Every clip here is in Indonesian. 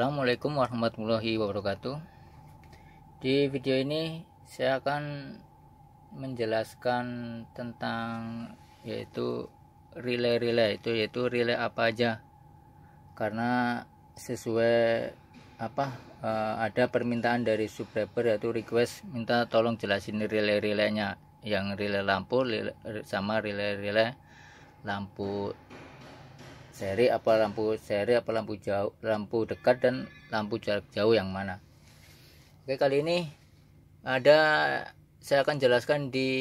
Assalamualaikum warahmatullahi wabarakatuh Di video ini saya akan menjelaskan tentang yaitu relay-relay itu yaitu relay apa aja karena sesuai apa eh, ada permintaan dari subscriber yaitu request minta tolong jelasin relay-relaynya yang relay lampu sama relay-relay lampu seri apa lampu seri apa lampu jauh lampu dekat dan lampu jarak jauh yang mana oke kali ini ada saya akan jelaskan di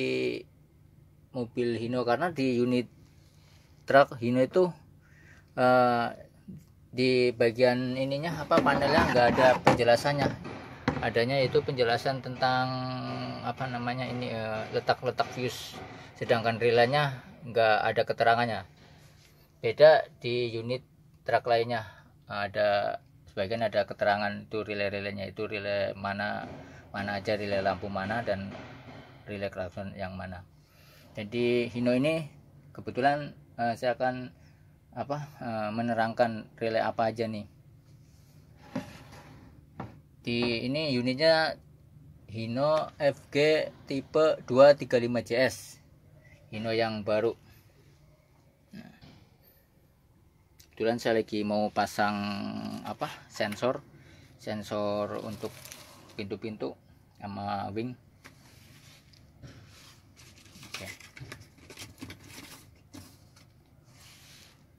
mobil Hino karena di unit truk Hino itu uh, di bagian ininya apa panelnya nggak ada penjelasannya adanya itu penjelasan tentang apa namanya ini eh, letak-letak uh, fuse sedangkan relanya nggak ada keterangannya beda di unit truk lainnya ada sebagian ada keterangan itu relay-relaynya itu relay mana mana aja relay lampu mana dan relay klakson yang mana jadi Hino ini kebetulan uh, saya akan apa uh, menerangkan relay apa aja nih di ini unitnya Hino FG tipe 235JS Hino yang baru kebetulan saya lagi mau pasang apa sensor sensor untuk pintu-pintu sama wing Oke.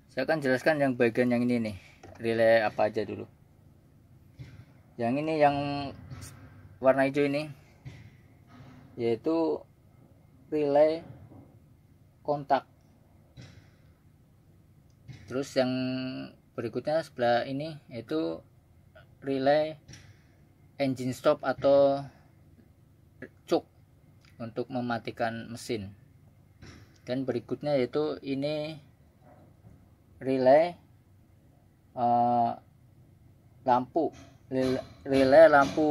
saya akan jelaskan yang bagian yang ini nih relay apa aja dulu yang ini yang warna hijau ini yaitu relay kontak terus yang berikutnya sebelah ini yaitu relay engine stop atau cuk untuk mematikan mesin dan berikutnya yaitu ini relay uh, lampu relay lampu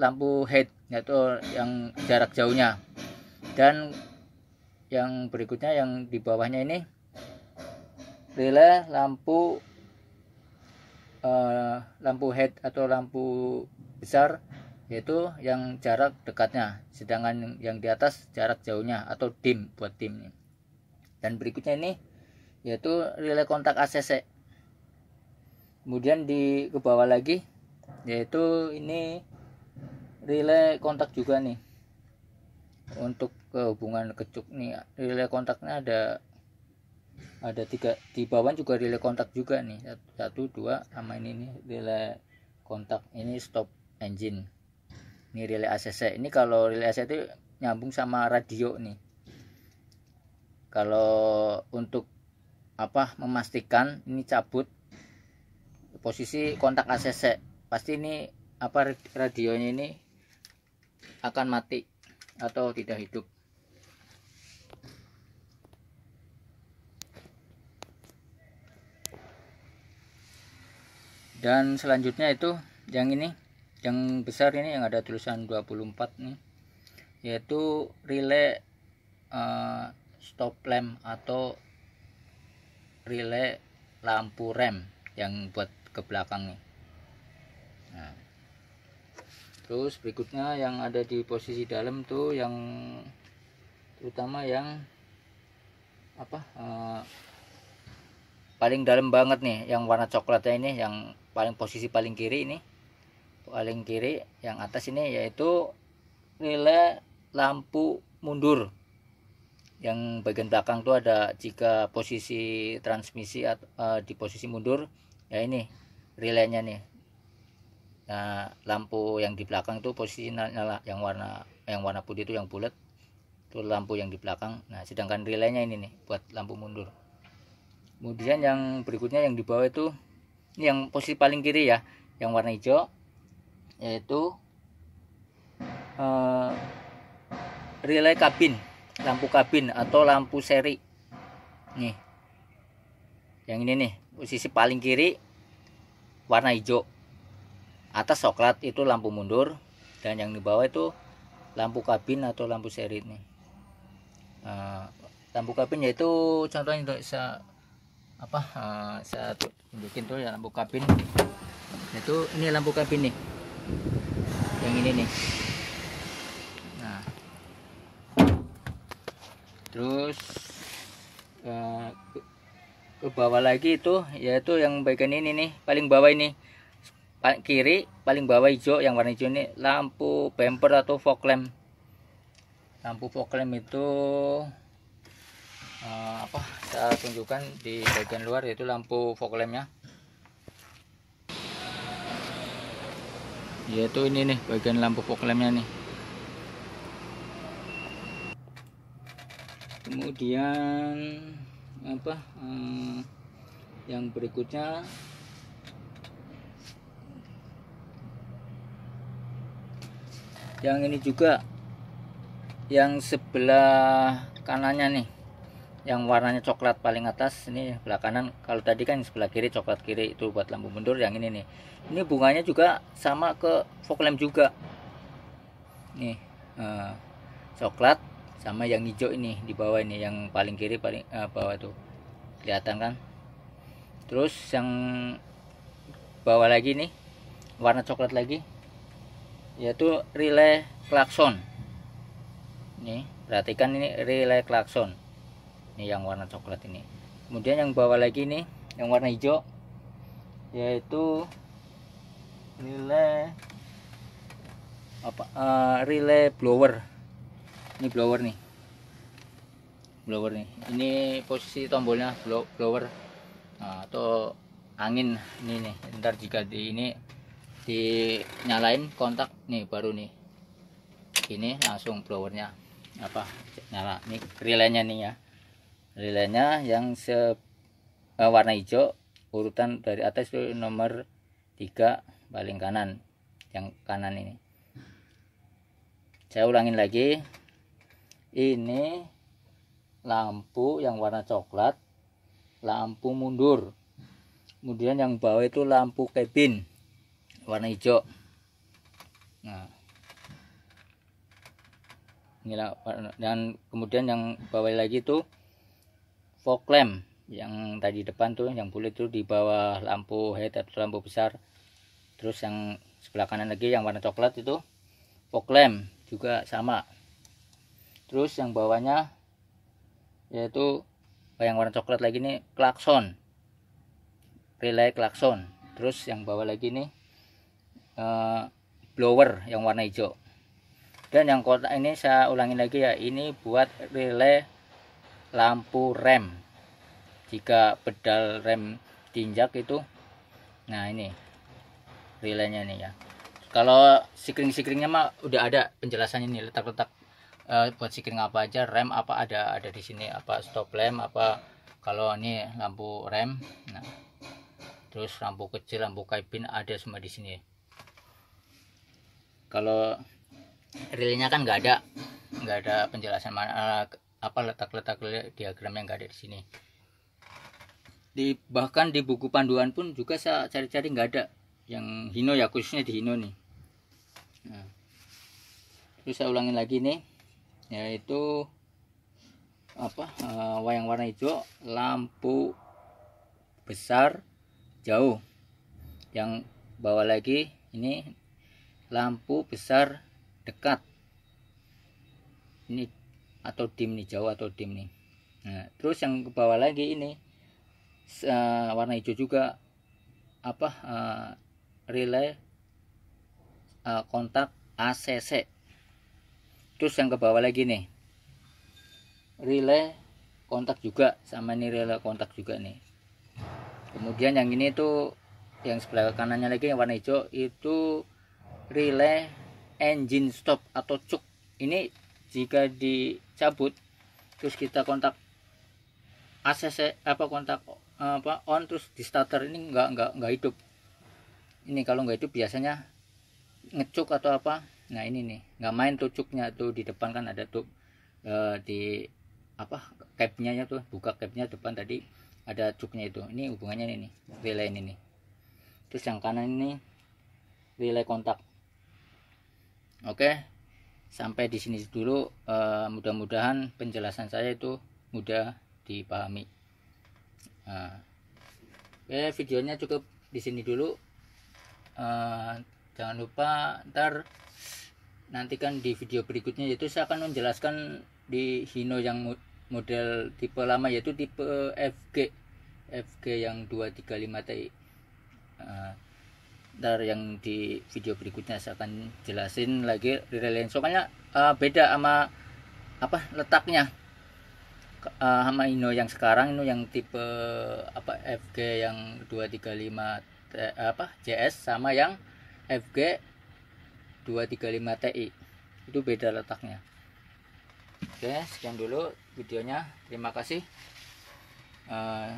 lampu head yaitu yang jarak jauhnya dan yang berikutnya yang di bawahnya ini relay lampu uh, lampu head atau lampu besar yaitu yang jarak dekatnya sedangkan yang di atas jarak jauhnya atau dim buat dim dan berikutnya ini yaitu relay kontak ACC kemudian di ke bawah lagi yaitu ini relay kontak juga nih untuk kehubungan kecuk nih relay kontaknya ada ada tiga di bawah juga relay kontak juga nih satu dua sama ini nih relay kontak ini stop engine ini relay ACC ini kalau relay ACC itu nyambung sama radio nih kalau untuk apa memastikan ini cabut posisi kontak ACC pasti ini apa radionya ini akan mati atau tidak hidup dan selanjutnya itu yang ini yang besar ini yang ada tulisan 24 nih yaitu relay uh, stop lamp atau relay lampu rem yang buat ke belakang nih nah. terus berikutnya yang ada di posisi dalam tuh yang terutama yang apa uh, paling dalam banget nih yang warna coklatnya ini yang paling posisi paling kiri ini paling kiri yang atas ini yaitu relay lampu mundur yang bagian belakang tuh ada jika posisi transmisi atau, uh, eh, di posisi mundur ya ini relaynya nih nah lampu yang di belakang itu posisi nyala yang warna yang warna putih itu yang bulat itu lampu yang di belakang nah sedangkan relaynya ini nih buat lampu mundur kemudian yang berikutnya yang di bawah itu yang posisi paling kiri ya yang warna hijau yaitu uh, relay kabin lampu kabin atau lampu seri nih yang ini nih posisi paling kiri warna hijau atas coklat itu lampu mundur dan yang di bawah itu lampu kabin atau lampu seri nih uh, lampu kabin yaitu contohnya untuk apa uh, saya tunjukin tuh lampu kabin itu ini lampu kabin nih yang ini nih nah terus uh, ke bawah lagi itu yaitu yang bagian ini nih paling bawah ini paling kiri paling bawah hijau yang warna hijau ini lampu bumper atau fog lamp lampu fog lamp itu uh, apa saya tunjukkan di bagian luar yaitu lampu fog lampnya yaitu ini nih bagian lampu fog lampnya nih kemudian apa eh, yang berikutnya yang ini juga yang sebelah kanannya nih yang warnanya coklat paling atas ini sebelah kanan kalau tadi kan sebelah kiri coklat kiri itu buat lampu mundur yang ini nih ini bunganya juga sama ke fog lamp juga nih eh, coklat sama yang hijau ini di bawah ini yang paling kiri paling eh, bawah tuh kelihatan kan terus yang bawah lagi nih warna coklat lagi yaitu relay klakson nih perhatikan ini relay klakson ini yang warna coklat ini kemudian yang bawah lagi ini yang warna hijau yaitu nilai apa uh, relay blower ini blower nih blower nih ini posisi tombolnya blower nah, atau angin ini nih ntar jika di ini dinyalain kontak nih baru nih ini langsung blowernya apa nyala nih relaynya nih ya nilainya yang se uh, warna hijau urutan dari atas itu nomor 3 paling kanan yang kanan ini saya ulangin lagi ini lampu yang warna coklat lampu mundur kemudian yang bawah itu lampu cabin warna hijau nah lah, dan kemudian yang bawah lagi itu fog lamp yang tadi depan tuh yang bulat tuh di bawah lampu head atau lampu besar terus yang sebelah kanan lagi yang warna coklat itu fog lamp juga sama terus yang bawahnya yaitu yang warna coklat lagi ini klakson relay klakson terus yang bawah lagi ini eh, blower yang warna hijau dan yang kotak ini saya ulangi lagi ya ini buat relay lampu rem jika pedal rem tinjak itu nah ini relaynya nih ya kalau sikring-sikringnya mah udah ada penjelasannya ini letak-letak uh, buat sikring apa aja rem apa ada ada di sini apa stop lamp apa kalau ini lampu rem nah terus lampu kecil lampu kabin ada semua di sini kalau relaynya kan nggak ada nggak ada penjelasan mana apa letak-letak diagram yang nggak ada di sini di bahkan di buku panduan pun juga saya cari-cari nggak ada yang Hino ya khususnya di Hino nih nah. terus saya ulangin lagi nih yaitu apa uh, wayang warna hijau lampu besar jauh yang bawah lagi ini lampu besar dekat ini atau dim nih jauh atau dim nih nah terus yang ke bawah lagi ini uh, warna hijau juga apa uh, relay uh, kontak ACC terus yang ke bawah lagi nih relay kontak juga sama ini relay kontak juga nih kemudian yang ini tuh yang sebelah kanannya lagi yang warna hijau itu relay engine stop atau cuk ini jika dicabut terus kita kontak ACC apa kontak apa on terus di starter ini enggak nggak nggak hidup ini kalau enggak hidup biasanya ngecuk atau apa nah ini nih nggak main tuh cuknya tuh di depan kan ada tuh e, di apa capnya ya tuh buka capnya depan tadi ada cuknya itu ini hubungannya ini nih relay ini nih terus yang kanan ini relay kontak oke sampai di sini dulu uh, mudah-mudahan penjelasan saya itu mudah dipahami nah, oke videonya cukup di sini dulu uh, jangan lupa ntar nantikan di video berikutnya yaitu saya akan menjelaskan di Hino yang model tipe lama yaitu tipe FG FG yang 235 Ti uh, ntar yang di video berikutnya saya akan jelasin lagi Reliance soalnya uh, beda sama apa letaknya uh, sama Ino yang sekarang Ino yang tipe apa FG yang 235 T, eh, apa JS sama yang FG 235 TI itu beda letaknya oke sekian dulu videonya terima kasih uh,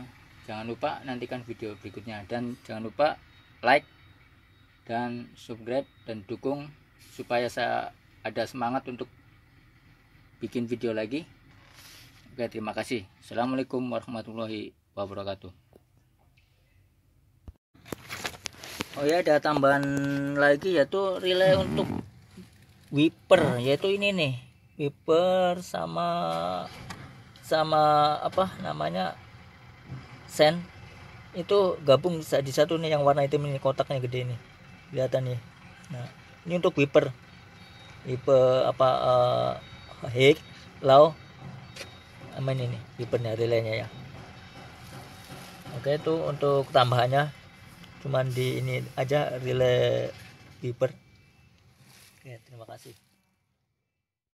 jangan lupa nantikan video berikutnya dan jangan lupa like dan subscribe dan dukung supaya saya ada semangat untuk bikin video lagi. Oke, terima kasih. Assalamualaikum warahmatullahi wabarakatuh. Oh ya, ada tambahan lagi yaitu relay untuk wiper yaitu ini nih. Wiper sama sama apa namanya? sen itu gabung di satu nih yang warna hitam ini kotaknya gede nih kelihatan nih ya. nah ini untuk wiper wiper apa uh, eh, hik law aman ini wipernya relaynya ya oke itu untuk tambahannya cuman di ini aja relay wiper oke terima kasih